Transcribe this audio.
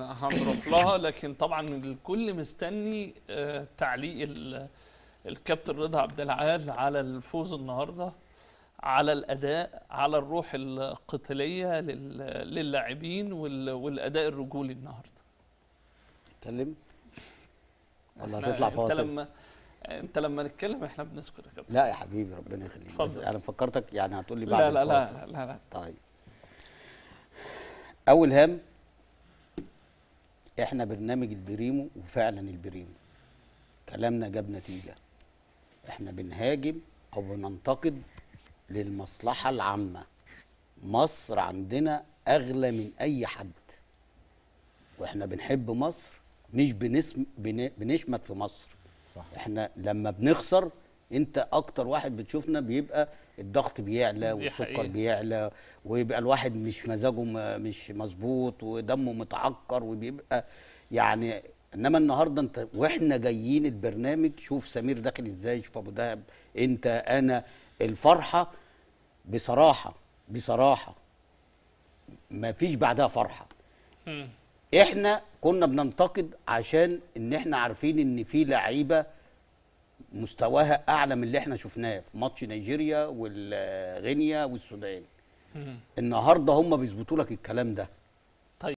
هنروح لها لكن طبعا الكل مستني آه، تعليق الكابتن رضا عبد العال على الفوز النهارده على الاداء على الروح القتاليه للاعبين والاداء الرجولي النهارده اتكلم ولا هتطلع فاصل انت لما انت لما نتكلم احنا بنسكت يا كابتن لا يا حبيبي ربنا يخليك بس انا فكرتك يعني هتقول لي بعد لا لا, لا لا لا طيب اول هام احنا برنامج البريمو وفعلا البريمو كلامنا جاب نتيجه احنا بنهاجم او بننتقد للمصلحه العامه مصر عندنا اغلى من اي حد واحنا بنحب مصر مش بنسم بنشمت في مصر صح. احنا لما بنخسر انت اكتر واحد بتشوفنا بيبقى الضغط بيعلى والسكر بيعلى ويبقى الواحد مش مزاجه مش مظبوط ودمه متعكر وبيبقى يعني انما النهارده انت واحنا جايين البرنامج شوف سمير داخل ازاي شوف ابو دهب انت انا الفرحه بصراحه بصراحه ما فيش بعدها فرحه احنا كنا بننتقد عشان ان احنا عارفين ان في لعيبه مستواها اعلى من اللي احنا شفناه في ماتش نيجيريا والغينيا والسودان النهارده هم بيظبطوا لك الكلام ده